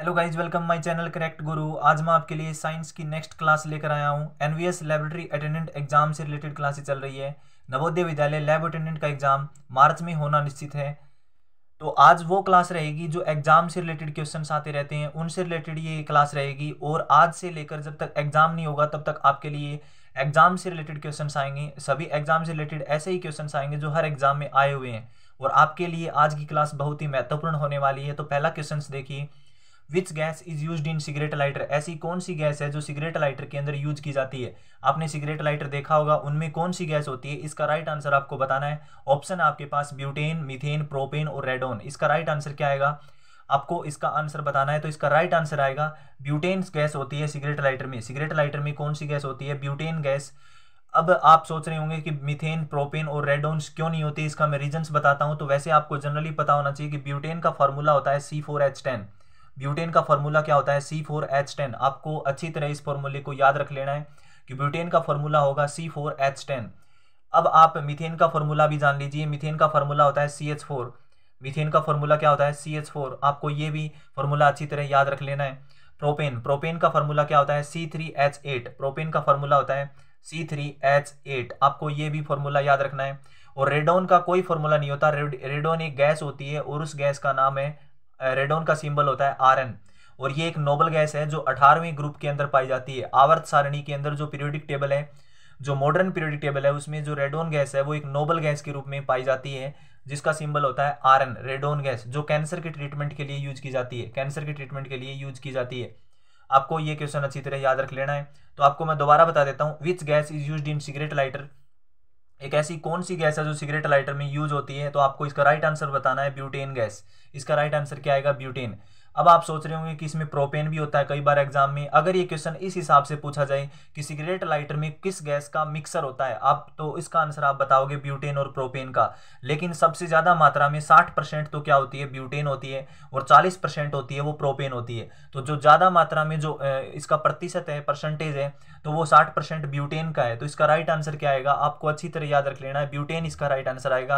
hello guys welcome my channel correct Guru आज मैं आपके लिए साइंस की नेक्स्ट क्लास लेकर आया हूँ एनवीएस लेबोरेटरी अटेंडेंट एग्जाम से रिलेटेड क्लासेस चल रही है नवोदय विद्यालय लैब अटेंडेंट का एग्जाम मार्च में होना निश्चित है तो आज वो क्लास रहेगी जो एग्जाम से रिलेटेड क्वेश्चन आते रहते हैं उनसे रिलेटेड ये क्लास रहेगी और आज से लेकर जब तक एग्जाम नहीं होगा तब तक आपके लिए एग्जाम से रिलेटेड क्वेश्चन आएंगे सभी एग्जाम से रिलेटेड ऐसे ही क्वेश्चन आएंगे जो हर एग्जाम में आए हुए हैं और आपके लिए आज की क्लास बहुत ही महत्वपूर्ण होने वाली है तो पहला क्वेश्चन देखिए which gas is use in cigarette lighter ऐसी कौन सी गैस है जो सिगरेट लाइटर के अंदर यूज की जाती है आपने सिगरेट लाइटर देखा होगा उनमें कौन सी गैस होती है इसका राइट आंसर आपको बताना है ऑप्शन आपके पास ब्यूटेन मिथेन प्रोपेन और रेडोन इसका राइट आंसर क्या आएगा आपको इसका आंसर बताना है तो इसका राइट आंसर आएगा ब्यूटेन गैस होती है सिगरेट लाइटर में सिगरेट लाइटर में कौन सी गैस होती है ब्यूटेन गैस अब आप सोच रहे होंगे कि मिथेन प्रोपेन और रेडोन्स क्यों नहीं होते इसका मैं रीजन बताता हूं तो वैसे आपको जनरली पता होना चाहिए कि ब्यूटेन का फॉर्मूला होता है C four H ten butane का फॉर्मूला क्या होता है सी फोर एच टेन आपको अच्छी तरह इस फॉर्मूले को याद रख लेना है कि ब्यूटेन का फॉर्मूला होगा सी फोर एच टेन अब आप मिथेन का फॉर्मूला भी जान लीजिए मिथेन का फॉर्मूला होता है सी एच फोर मिथेन का फॉर्मूला क्या होता है सी एच फोर आपको ये भी फॉर्मूला अच्छी तरह याद रख लेना है प्रोपेन प्रोपेन का फॉर्मूला क्या होता है C three H eight propane का फॉर्मूला होता है सी थ्री एच एट आपको ये भी फॉर्मूला याद रखना है और रेडोन का कोई फॉर्मूला नहीं होता रेडोन एक गैस होती है और उस गैस का नाम है रेडोन का सिंबल होता है आर और ये एक नोबल गैस है जो अठारहवीं ग्रुप के अंदर पाई जाती है आवर्त सारणी के अंदर जो पीरियोडिक टेबल है जो मॉडर्न पीरियोडिक टेबल है उसमें जो रेडोन गैस है वो एक नोबल गैस के रूप में पाई जाती है जिसका सिंबल होता है आर रेडोन गैस जो कैंसर के ट्रीटमेंट के लिए यूज की जाती है कैंसर के ट्रीटमेंट के लिए यूज की जाती है आपको ये क्वेश्चन अच्छी तरह याद रख लेना है तो आपको मैं दोबारा बता देता हूँ which gas is use in cigarette lighter एक ऐसी कौन सी गैस है जो सिगरेट लाइटर में यूज होती है तो आपको इसका राइट आंसर बताना है ब्यूटेन गैस इसका राइट आंसर क्या आएगा ब्यूटेन अब आप सोच रहे होंगे कि इसमें प्रोपेन भी होता है कई बार एग्जाम में अगर ये क्वेश्चन इस हिसाब से पूछा जाए कि सिगरेट लाइटर में किस गैस का मिक्सर होता है आप तो इसका आंसर आप बताओगे ब्यूटेन और प्रोपेन का लेकिन सबसे ज़्यादा मात्रा में 60 परसेंट तो क्या होती है ब्यूटेन होती है और 40 परसेंट होती है वो प्रोपेन होती है तो जो ज़्यादा मात्रा में जो इसका प्रतिशत है परसेंटेज है तो वो साठ परसेंट ब्यूटेन का है तो इसका राइट आंसर क्या आएगा आपको अच्छी तरह याद रख लेना है ब्यूटेन इसका राइट आंसर आएगा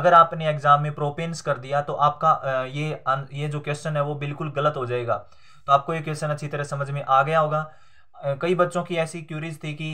अगर आपने एग्जाम में प्रोपेन्स कर दिया तो आपका ये ये जो क्वेश्चन है वो बिल्कुल गलत हो जाएगा तो आपको ये क्वेश्चन अच्छी तरह समझ में आ गया होगा कई बच्चों की ऐसी क्यूरीज थी कि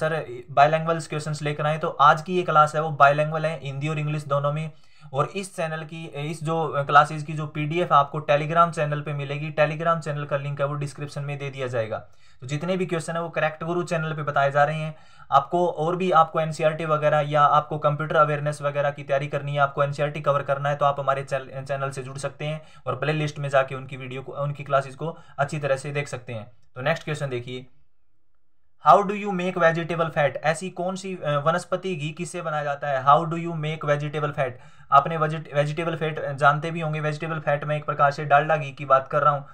सर बायलैंग्वल्स क्वेश्चंस लेकर आए तो आज की ये क्लास है वो बायलैंग्वल है हिंदी और इंग्लिश दोनों में और इस चैनल की इस जो क्लासेस की जो पीडीएफ आपको टेलीग्राम चैनल पे मिलेगी टेलीग्राम चैनल का लिंक है वो डिस्क्रिप्शन में दे दिया जाएगा तो जितने भी क्वेश्चन है वो करेक्ट गुरु चैनल पे बताए जा रहे हैं आपको और भी आपको एनसीईआरटी e वगैरह या आपको कंप्यूटर अवेयरनेस वगैरह की तैयारी करनी है आपको एनसीईआरटी कवर e करना है तो आप हमारे चैनल से जुड़ सकते हैं और प्ले लिस्ट में जाके उनकी वीडियो को उनकी क्लासेज को अच्छी तरह से देख सकते हैं तो नेक्स्ट क्वेश्चन देखिए how do you make vegetable fat ऐसी कौन सी वनस्पति घी किससे बनाया जाता है how do you make vegetable fat आपने वेजिटेबल फैट जानते भी होंगे वेजिटेबल फैट में एक प्रकार से डालडा घी की बात कर रहा हूँ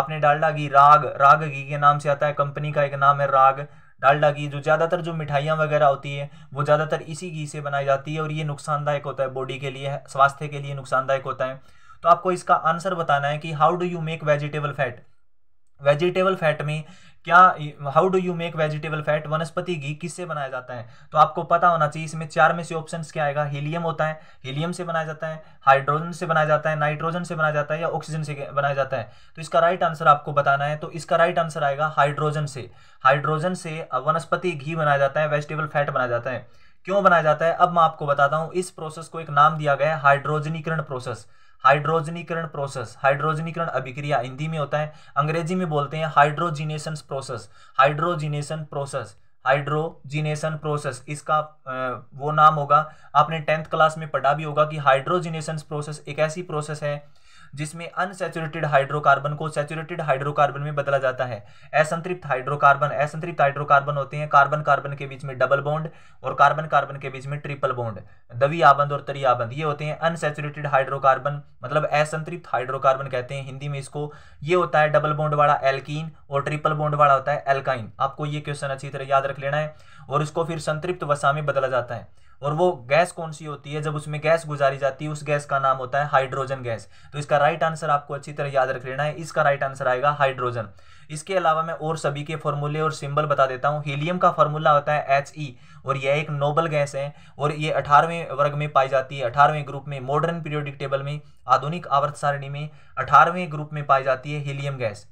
आपने डालडा घी राग राग घी के नाम से आता है कंपनी का एक नाम है राग डालडा घी जो ज़्यादातर जो मिठाइयाँ वगैरह होती है वो ज़्यादातर इसी घी से बनाई जाती है और ये नुकसानदायक होता है बॉडी के लिए स्वास्थ्य के लिए नुकसानदायक होता है तो आपको इसका आंसर बताना है कि how do you make vegetable fat vegetable fat में क्या how do you make vegetable fat वनस्पति घी किससे बनाया जाता है तो आपको पता होना चाहिए इसमें चार में से ऑप्शंस क्या आएगा हीलियम होता है हीलियम से बनाया जाता है हाइड्रोजन से बनाया जाता है नाइट्रोजन से बनाया जाता है या ऑक्सीजन से बनाया जाता है तो इसका राइट आंसर आपको बताना है तो इसका राइट आंसर आएगा हाइड्रोजन से हाइड्रोजन से वनस्पति घी बनाया जाता है वेजिटेबल फैट बनाया जाता है क्यों बनाया जाता है अब मैं आपको बताता हूँ इस प्रोसेस को एक नाम दिया गया है हाइड्रोजनीकरण प्रोसेस हाइड्रोजनीकरण प्रोसेस हाइड्रोजनीकरण अभिक्रिया हिंदी में होता है अंग्रेजी में बोलते हैं hydrogenation process hydrogenation process hydrogenation process इसका वो नाम होगा आपने टेंथ क्लास में पढ़ा भी होगा कि हाइड्रोजिनेशन प्रोसेस एक ऐसी प्रोसेस है जिसमें अनसेचुरेटेड हाइड्रोकार्बन को सेचुरेटेड हाइड्रोकार्बन में बदला जाता है असंतृप्त हाइड्रोकार्बन असंतृप्त हाइड्रोकार्बन होते हैं कार्बन कार्बन के बीच में डबल बॉन्ड और कार्बन कार्बन के बीच में ट्रिपल बॉन्ड दवी आबंद और तरी आबंद ये होते हैं अनसेचुरेटेड हाइड्रोकार्बन मतलब असंतृप्त हाइड्रोकार्बन कहते हैं हिंदी में इसको ये होता है डबल बॉन्ड वाला एल्कीन और ट्रिपल बॉन्ड वाला होता है एल्काइन आपको ये क्वेश्चन अच्छी तरह याद रख लेना है और इसको फिर संतृप्त वसा में बदला जाता है और वो गैस कौन सी होती है जब उसमें गैस गुजारी जाती है उस गैस का नाम होता है हाइड्रोजन गैस तो इसका राइट आंसर आपको अच्छी तरह याद रख लेना है इसका राइट आंसर आएगा हाइड्रोजन इसके अलावा मैं और सभी के फॉर्मूले और सिंबल बता देता हूँ हीलियम का फॉर्मूला होता है एच ई e और यह एक नोबल गैस है और ये अठारहवें वर्ग में पाई जाती है अठारहवें ग्रुप में मॉडर्न पीरियोडिक टेबल में आधुनिक आवर्त सारणी में अठारहवें ग्रुप में पाई जाती है हीलियम गैस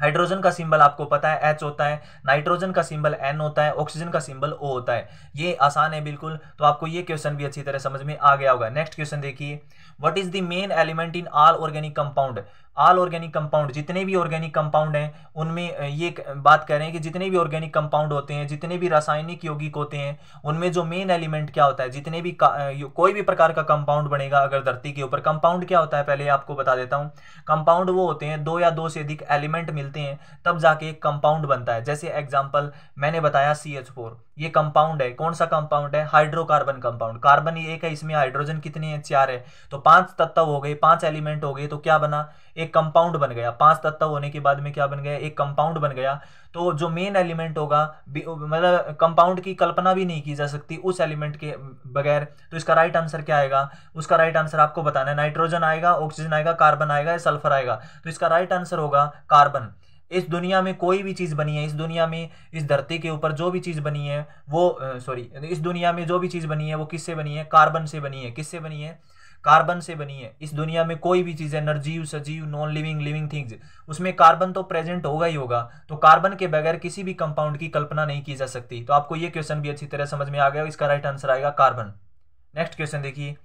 हाइड्रोजन का सिंबल आपको पता है एच होता है नाइट्रोजन का सिंबल एन होता है ऑक्सीजन का सिंबल ओ होता है ये आसान है बिल्कुल तो आपको ये क्वेश्चन भी अच्छी तरह समझ में आ गया होगा नेक्स्ट क्वेश्चन देखिए what is the main element in all organic compound all organic compound जितने भी ऑर्गेनिक कंपाउंड हैं उनमें ये बात कर रहे हैं कि जितने भी ऑर्गेनिक कंपाउंड होते हैं जितने भी रासायनिक यौगिक होते हैं उनमें जो मेन एलिमेंट क्या होता है जितने भी कोई भी प्रकार का कंपाउंड बनेगा अगर धरती के ऊपर कंपाउंड क्या होता है पहले आपको बता देता हूँ कंपाउंड वो होते हैं दो या दो से अधिक एलिमेंट मिलते हैं तब जाके एक कंपाउंड बनता है जैसे एग्जाम्पल मैंने बताया सी एच फोर ये कंपाउंड है कौन सा कंपाउंड है हाइड्रोकार्बन कंपाउंड कार्बन एक है इसमें हाइड्रोजन कितने हैं चार है तो पांच तत्व हो गए पांच एलिमेंट हो गए तो क्या बना एक कंपाउंड बन गया पांच तत्व होने के बाद में क्या बन गया एक कंपाउंड बन गया तो जो मेन एलिमेंट होगा मतलब कंपाउंड की कल्पना भी नहीं की जा सकती उस एलिमेंट के बगैर तो इसका राइट आंसर क्या आएगा उसका राइट आंसर आपको बताना है नाइट्रोजन आएगा ऑक्सीजन आएगा कार्बन आएगा या सल्फर आएगा तो इसका राइट आंसर होगा कार्बन इस दुनिया में कोई भी चीज़ बनी है इस दुनिया में इस धरती के ऊपर जो भी चीज़ बनी है वो सॉरी इस दुनिया में जो भी चीज़ बनी है वो किससे बनी है कार्बन से बनी है किससे बनी है कार्बन से बनी है इस दुनिया में कोई भी चीज़ है नर्जीव सजीव नॉन लिविंग लिविंग थिंग्स उसमें कार्बन तो प्रेजेंट होगा ही होगा तो कार्बन के बगैर किसी भी कंपाउंड की कल्पना नहीं की जा सकती तो आपको ये क्वेश्चन भी अच्छी तरह समझ में आ गया इसका राइट आंसर आएगा कार्बन नेक्स्ट क्वेश्चन देखिए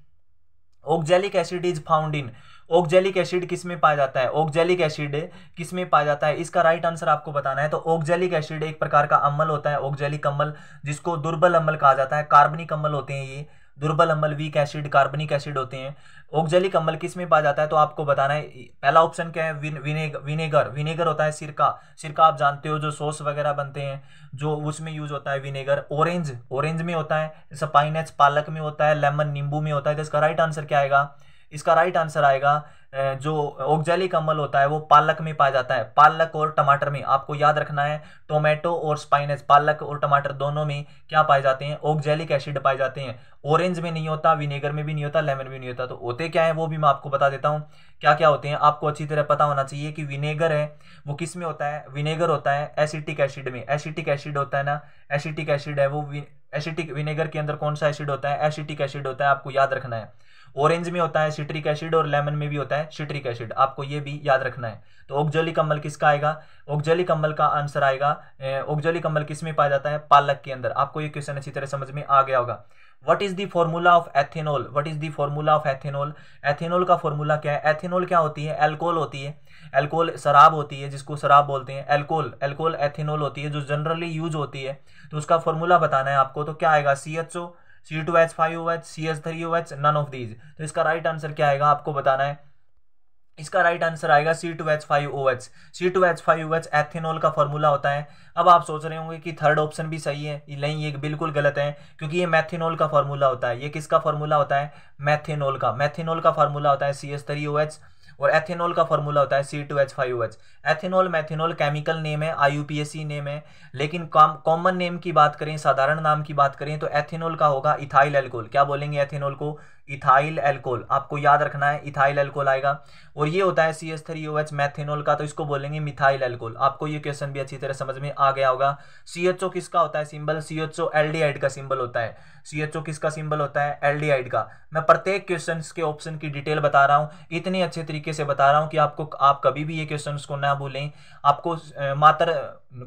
oxalic acid is found in oxalic acid किस में पाया जाता है ओक्जेलिक एसिड किस में पाया जाता है इसका राइट right आंसर आपको बताना है तो ओक्जेलिक एसिड एक प्रकार का अम्ल होता है ओक्जेलिक अम्ल जिसको दुर्बल अम्ल कहा जाता है कार्बनिक अम्ल होते हैं ये दुर्बल अम्ल वीक एसिड कार्बनिक एसिड होते हैं ऑक्जेलिक अम्ल किस में पाया जाता है तो आपको बताना है पहला ऑप्शन क्या है विनेगर विनेगर विनेगर होता है सिरका सिरका आप जानते हो जो सॉस वगैरह बनते हैं जो उसमें यूज होता है विनेगर ऑरेंज ऑरेंज में होता है स्पाइनच पालक में होता है लेमन नींबू में होता है तो इसका राइट आंसर क्या आएगा इसका राइट आंसर आएगा जो ओगजैली अमल होता है वो पालक में पाया जाता है पालक और टमाटर में आपको याद रखना है टोमेटो और स्पाइनस पालक और टमाटर दोनों में क्या पाए जाते हैं ओगजैलिक एसिड पाए जाते हैं ऑरेंज में नहीं होता विनेगर में भी नहीं होता लेमन में नहीं होता तो होते क्या है वो भी मैं आपको बता देता हूँ क्या क्या होते हैं आपको अच्छी तरह पता होना चाहिए कि विनेगर है वो किस में होता है विनेगर होता है एसिटिक एसिड में एसिटिक एसिड होता है ना एसिटिक एसिड है वो एसिटिक विनेगर के अंदर कौन सा एसिड होता है एसिटिक एसिड होता है आपको याद रखना है ऑरेंज में होता है सिट्रिक एसिड और लेमन में भी होता है सिट्रिक एसिड आपको ये भी याद रखना है तो ऑक्जलिक कम्बल किसका आएगा ऑक्जलिक कम्बल का आंसर आएगा ऑक्जलिक कम्बल किस में पाया जाता है पालक के अंदर आपको ये क्वेश्चन अच्छी तरह समझ में आ गया होगा what is the formula of ethanol what is the formula of ethanol ethanol का फॉर्मूला क्या है एथेनॉल क्या होती है एल्कोहल होती है एल्कोहल शराब होती है जिसको शराब बोलते हैं एल्कोहल एल्कोहल एथेनॉल होती है जो जनरली यूज होती है तो उसका फॉर्मूला बताना है आपको तो क्या आएगा C H O C two H five O H C S three O H none of these तो इसका राइट आंसर क्या आएगा आपको बताना है इसका राइट आंसर आएगा C two H five O H C two H five O H ethanol का फॉर्मूला होता है अब आप सोच रहे होंगे कि थर्ड ऑप्शन भी सही है नहीं ये बिल्कुल गलत है क्योंकि ये मैथेनॉल का फॉर्मूला होता है ये किसका फॉर्मूला होता है मैथेनॉल का मैथेनॉल का फार्मूला होता है C S three O H और एथेनॉल का फॉर्मूला होता है C two H five H ethanol methanol chemical name है आई नेम है लेकिन कॉमन नेम की बात करें साधारण नाम की बात करें तो एथेनॉल का होगा इथाइल एल्कोहल क्या बोलेंगे एथेनॉल को इथाइल एल्कोल आपको याद रखना है इथाइल एल्कोल आएगा और ये होता है C S three O H methanol का तो इसको बोलेंगे मिथाइल एल्कोल आपको ये क्वेश्चन भी अच्छी तरह समझ में आ गया होगा सी एच ओ किसका होता है symbol C H O aldehyde का सिंबल होता है सी एच ओ किसका सिंबल होता है एल डी आइड का मैं प्रत्येक क्वेश्चन के ऑप्शन की डिटेल बता रहा हूँ इतने अच्छे तरीके से बता रहा हूँ कि आपको आप कभी भी ये क्वेश्चन को ना भूलें आपको मात्र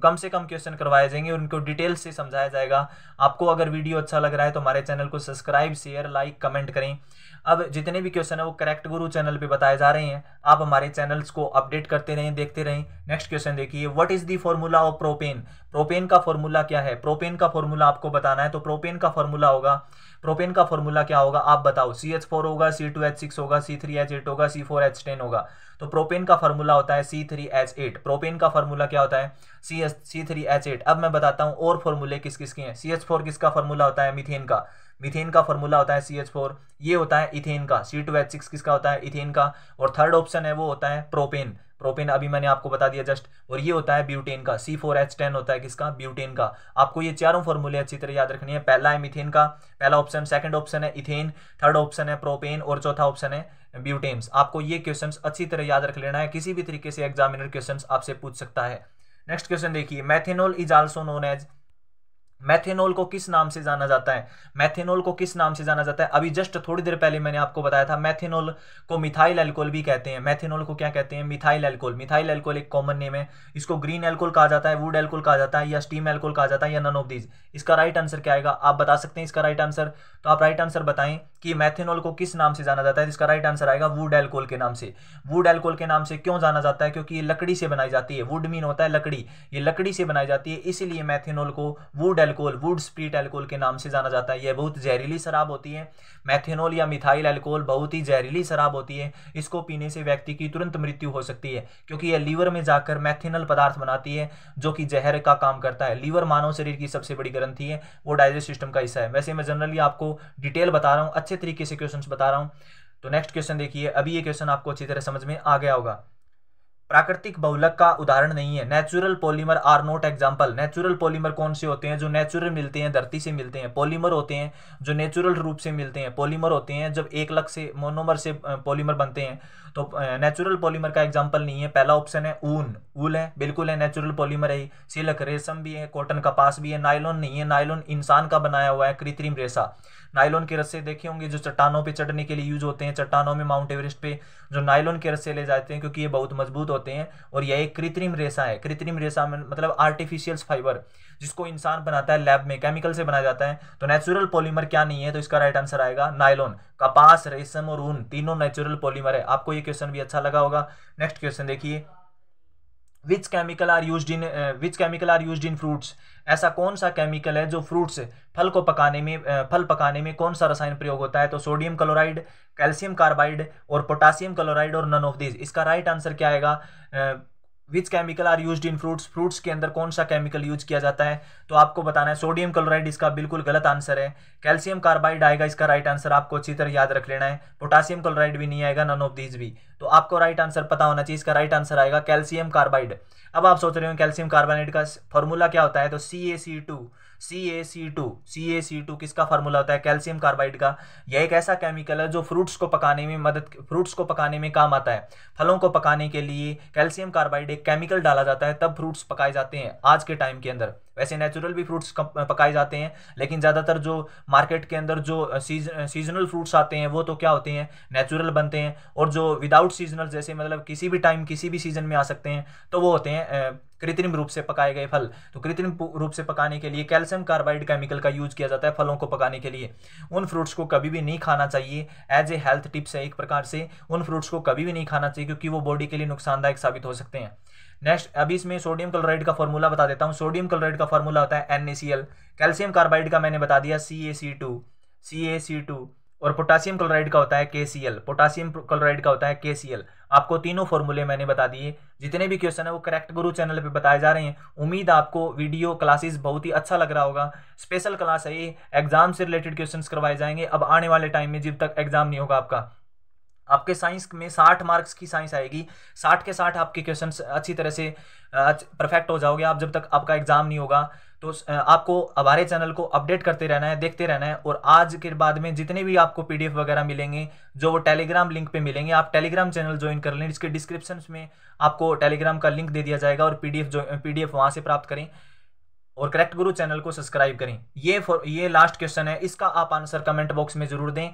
कम से कम क्वेश्चन करवाए जाएंगे और उनको डिटेल से समझाया जाएगा आपको अगर वीडियो अच्छा लग रहा है तो हमारे चैनल को सब्सक्राइब शेयर लाइक कमेंट करें अब जितने भी क्वेश्चन है वो करेक्ट गुरु चैनल पे बताए जा रहे हैं आप हमारे चैनल्स को अपडेट करते रहें देखते रहें नेक्स्ट क्वेश्चन देखिए what is the formula of propane propane का फॉर्मूला क्या है प्रोपेन का फॉर्मूला आपको बताना है तो प्रोपेन का फॉर्मूला होगा प्रोपेन का फॉर्मूला क्या होगा आप बताओ सी एच फोर होगा सी टू एच सिक्स होगा सी थ्री एच एट होगा सी फोर एच टेन होगा तो प्रोपेन का फॉर्मूला होता है C three H eight propane का फॉर्मूला क्या होता है C H C three H eight अब मैं बताता हूँ और फॉर्मूले किस किसके हैं सी एच फोर किसका फॉर्मूला होता है मिथेन का मीथेन का फॉर्मूला होता है सी एच फोर ये होता है इथेन का सी टू एच सिक्स किसका होता है इथेन का और थर्ड ऑप्शन है वो होता है प्रोपेन प्रोपेन अभी मैंने आपको बता दिया जस्ट और ये होता है ब्यूटेन का सी फोर एच टेन होता है किसका ब्यूटेन का आपको ये चारों फॉर्मूले अच्छी तरह याद रखनी है पहला है मिथेन का पहला ऑप्शन सेकंड ऑप्शन है इथेन थर्ड ऑप्शन है प्रोपेन और चौथा ऑप्शन है ब्यूटेन्स आपको ये क्वेश्चन अच्छी तरह याद रख लेना है किसी भी तरीके से एग्जामिनर क्वेश्चन आपसे पूछ सकता है नेक्स्ट क्वेश्चन देखिए methanol is also known as methanol को किस नाम से जाना जाता है मैथेनॉल को किस नाम से जाना जाता है अभी जस्ट थोड़ी देर पहले मैंने आपको बताया था मैथेनॉल को मिथाइल एल्कोल भी कहते हैं मैथेनॉल को क्या कहते हैं मिथाइल एल्कोल मिथाइल एल्कोल एक कॉमन नेम है इसको ग्रीन एल्कोल कहा जाता है वुड एल्कोल कहा जाता है या स्टीम एल्कोल कहा जाता है या नन ऑफ दीज इसका राइट आंसर क्या आएगा आप बता सकते हैं इसका राइट आंसर तो आप राइट आंसर बताएं कि मैथेनॉल को किस नाम से जाना जाता है इसका राइट आंसर आएगा वुड एल्कोल के नाम से वुड एल्कोल के नाम से क्यों जाना जाता है क्योंकि ये लकड़ी से बनाई जाती है वुड मीन होता है लकड़ी ये लकड़ी से बनाई जाती है इसीलिए मैथेनॉल को wood alcohol wood spirit alcohol के नाम से जाना जाता है यह बहुत जहरीली शराब होती है मैथेनॉल या मिथाइल एल्कोल बहुत ही जहरीली शराब होती है इसको पीने से व्यक्ति की तुरंत मृत्यु हो सकती है क्योंकि यह लीवर में जाकर मैथेनल पदार्थ बनाती है जो कि जहर का काम करता है लीवर मानव शरीर की सबसे बड़ी ग्रंथि है वो डाइजेस्ट सिस्टम का हिस्सा है वैसे मैं जनरली आपको डिटेल बता रहा हूँ अच्छे अच्छे तरीके से क्वेश्चन बता रहा हूँ तो नेक्स्ट क्वेश्चन देखिए अभी ये क्वेश्चन आपको अच्छी तरह समझ में आ गया होगा प्राकृतिक बहुलक का उदाहरण नहीं है natural polymer are not example natural polymer कौन से होते हैं जो नेचुरल मिलते हैं धरती से मिलते हैं पॉलीमर होते हैं जो नेचुरल रूप से मिलते हैं पॉलीमर होते हैं जब एक लक से मोनोमर से पॉलीमर बनते हैं तो नेचुरल पॉलीमर का एग्जाम्पल नहीं है पहला ऑप्शन है ऊन ऊल है बिल्कुल है नेचुरल पॉलीमर है सिलक रेशम भी है कॉटन कपास भी है नायलॉन नहीं है नायलॉन इंसान का बनाया हुआ है कृत्रिम रेशा नाइलॉन के रस्से देखे होंगे जो चट्टानों पे चढ़ने के लिए यूज होते हैं चट्टानों में माउंट एवरेस्ट पे जो नाइलॉन के रस्से ले जाते हैं क्योंकि ये बहुत मजबूत होते हैं और यह एक कृत्रिम रेसा है कृत्रिम रेसा मतलब आर्टिफिशियल फाइबर जिसको इंसान बनाता है लैब में केमिकल से बनाया जाता है तो नेचुरल पॉलीमर क्या नहीं है तो इसका राइट आंसर आएगा नाइलॉन कपास रेशम और ऊन तीनों नेचुरल पॉलीमर है आपको ये क्वेश्चन भी अच्छा लगा होगा नेक्स्ट क्वेश्चन देखिए which chemical are use in which chemical are use in fruits ऐसा कौन सा केमिकल है जो फ्रूट्स फल को पकाने में uh, फल पकाने में कौन सा रसायन प्रयोग होता है तो सोडियम क्लोराइड कैल्शियम कार्बाइड और पोटासियम क्लोराइड और नन ऑफ दिस इसका राइट आंसर क्या आएगा uh, which chemical are use in fruits fruits के अंदर कौन सा केमिकल यूज किया जाता है तो आपको बताना है सोडियम क्लोराइड इसका बिल्कुल गलत आंसर है कैल्शियम कार्बाइड आएगा इसका राइट आंसर आपको अच्छी तरह याद रख लेना है पोटासियम क्लोराइड भी नहीं आएगा नन ऑफ दीज भी तो आपको राइट आंसर पता होना चाहिए इसका राइट आंसर आएगा कैल्शियम कार्बाइड अब आप सोच रहे हो कैल्शियम कार्बाइड का फॉर्मूला क्या होता है तो C A C two C A C two C A C two किसका फार्मूला होता है कैल्शियम कार्बाइड का यह एक ऐसा केमिकल है जो फ्रूट्स को पकाने में मदद फ्रूट्स को पकाने में काम आता है फलों को पकाने के लिए कैल्शियम कार्बाइड एक केमिकल डाला जाता है तब फ्रूट्स पकाए जाते हैं आज के टाइम के अंदर वैसे नेचुरल भी फ्रूट्स पकाए जाते हैं लेकिन ज़्यादातर जो मार्केट के अंदर जो सीज सीजनल फ्रूट्स आते हैं वो तो क्या होते हैं नेचुरल बनते हैं और जो विदाउट सीजनल जैसे मतलब किसी भी टाइम किसी भी सीजन में आ सकते हैं तो वो होते हैं कृत्रिम रूप से पकाए गए फल तो कृत्रिम रूप से पकाने के लिए कैल्शियम कार्बाइड केमिकल का यूज किया जाता है फलों को पकाने के लिए उन फ्रूट्स को कभी भी नहीं खाना चाहिए एज ए हेल्थ टिप्स है एक प्रकार से उन फ्रूट्स को कभी भी नहीं खाना चाहिए क्योंकि वो बॉडी के लिए नुकसानदायक साबित हो सकते हैं नेक्स्ट अभी इसमें सोडियम क्लोराइड का फॉर्मूला बता देता हूँ सोडियम क्लोराइड का फॉर्मूला होता है एन कैल्शियम कार्बाइड का मैंने बता दिया C A C two C A C two और पोटासियम क्लोराइड का होता है के पोटासियम क्लोराइड का होता है के आपको तीनों फॉर्मूले मैंने बता दिए जितने भी क्वेश्चन है वो करेक्ट गुरु चैनल पे बताए जा रहे हैं उम्मीद आपको वीडियो क्लासेस बहुत ही अच्छा लग रहा होगा स्पेशल क्लास है ये एग्जाम से रिलेटेड क्वेश्चन करवाए जाएंगे अब आने वाले टाइम में जब तक एग्जाम नहीं होगा आपका आपके साइंस में साठ मार्क्स की साइंस आएगी साठ के साठ आपके क्वेश्चन अच्छी तरह से परफेक्ट हो जाओगे आप जब तक आपका एग्जाम नहीं होगा तो आपको हमारे चैनल को अपडेट करते रहना है देखते रहना है और आज के बाद में जितने भी आपको पीडीएफ वगैरह मिलेंगे जो वो टेलीग्राम लिंक पे मिलेंगे आप टेलीग्राम चैनल ज्वाइन कर लें इसके डिस्क्रिप्शन में आपको टेलीग्राम का लिंक दे दिया जाएगा और पीडीएफ जो पीडीएफ वहां से प्राप्त करें और करेक्ट गुरु चैनल को सब्सक्राइब करें ये ये लास्ट क्वेश्चन है इसका आप आंसर कमेंट बॉक्स में जरूर दें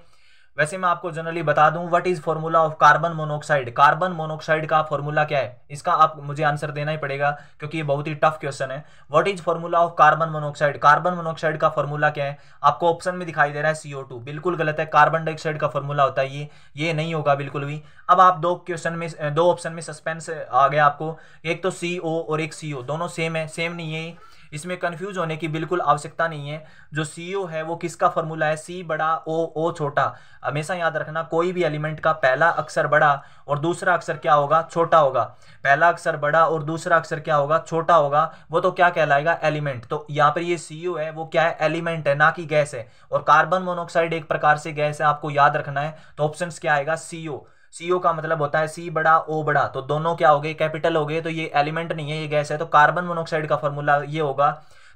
वैसे मैं आपको जनरली बता दूं what is formula of carbon monoxide carbon monoxide का फॉर्मूला क्या है इसका आप मुझे आंसर देना ही पड़ेगा क्योंकि ये बहुत ही टफ क्वेश्चन है what is formula of carbon monoxide carbon monoxide का फॉर्मूला क्या है आपको ऑप्शन में दिखाई दे रहा है सीओ टू बिल्कुल गलत है कार्बन डाइऑक्साइड का फॉर्मूला होता है ये ये नहीं होगा बिल्कुल भी अब आप दो क्वेश्चन में दो ऑप्शन में सस्पेंस आ गया आपको एक तो सी और एक सी दोनों सेम है सेम नहीं है इसमें कन्फ्यूज होने की बिल्कुल आवश्यकता नहीं है जो सी ओ e है वो किसका फॉर्मूला है सी बड़ा ओ ओ छोटा हमेशा याद रखना कोई भी एलिमेंट का पहला अक्षर बड़ा और दूसरा अक्षर क्या होगा छोटा होगा पहला अक्षर बड़ा और दूसरा अक्षर क्या होगा छोटा होगा वो तो क्या कहलाएगा एलिमेंट तो यहाँ पर ये सी ओ e है वो क्या है एलिमेंट है ना कि गैस है और कार्बन मोनोऑक्साइड एक प्रकार से गैस है आपको याद रखना है तो ऑप्शन क्या आएगा सी ओ e सीओ का मतलब होता है सी बड़ा ओ बड़ा तो दोनों क्या हो गए कैपिटल हो गए तो ये एलिमेंट नहीं है ये गैस है तो कार्बन मोनोक्साइड का फॉर्मूला ये होगा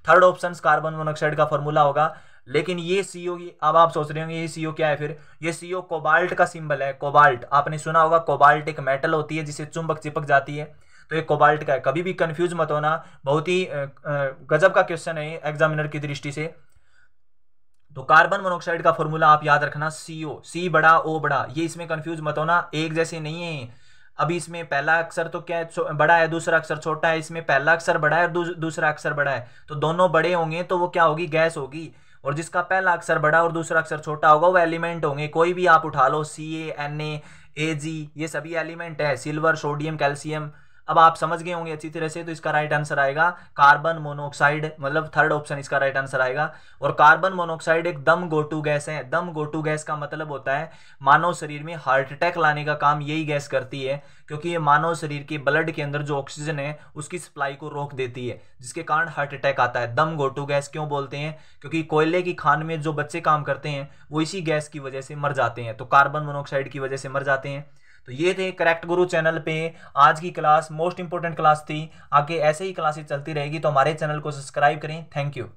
थर्ड ऑप्शन कार्बन मोनोक्साइड का फॉर्मूला होगा लेकिन ये सीओ अब आप सोच रहे होंगे ये सीओ क्या है फिर ये सीओ कोबाल्ट का सिंबल है कोबाल्ट आपने सुना होगा कोबाल्ट एक मेटल होती है जिसे चुंबक चिपक जाती है तो ये कोबाल्ट का है कभी भी कंफ्यूज मत होना बहुत ही गजब का क्वेश्चन है एग्जामिनर की दृष्टि से तो कार्बन मोनोक्साइड का फॉर्मूला आप याद रखना सीओ सी बड़ा ओ बड़ा ये इसमें कंफ्यूज मत होना एक जैसे नहीं है अभी इसमें पहला अक्षर तो क्या है बड़ा है दूसरा अक्षर छोटा है इसमें पहला अक्षर बड़ा है और दूसरा अक्षर बड़ा है तो दोनों बड़े होंगे तो वो क्या होगी गैस होगी और जिसका पहला अक्षर बड़ा और दूसरा अक्षर छोटा होगा वो एलिमेंट होंगे कोई भी आप उठा लो सी ए एन ए जी ये सभी एलिमेंट है सिल्वर सोडियम कैल्शियम अब आप समझ गए होंगे अच्छी तरह से तो इसका राइट आंसर आएगा कार्बन मोनोऑक्साइड मतलब थर्ड ऑप्शन इसका राइट आंसर आएगा और कार्बन मोनोऑक्साइड एक दम गोटू गैस है दम गोटू गैस का मतलब होता है मानव शरीर में हार्ट अटैक लाने का काम यही गैस करती है क्योंकि ये मानव शरीर के ब्लड के अंदर जो ऑक्सीजन है उसकी सप्लाई को रोक देती है जिसके कारण हार्ट अटैक आता है दम गोटू गैस क्यों बोलते हैं क्योंकि कोयले की खान में जो बच्चे काम करते हैं वो इसी गैस की वजह से मर जाते हैं तो कार्बन मोनोऑक्साइड की वजह से मर जाते हैं तो ये थे करेक्ट गुरु चैनल पे आज की क्लास मोस्ट इंपॉर्टेंट क्लास थी आगे ऐसे ही क्लासेस चलती रहेगी तो हमारे चैनल को सब्सक्राइब करें थैंक यू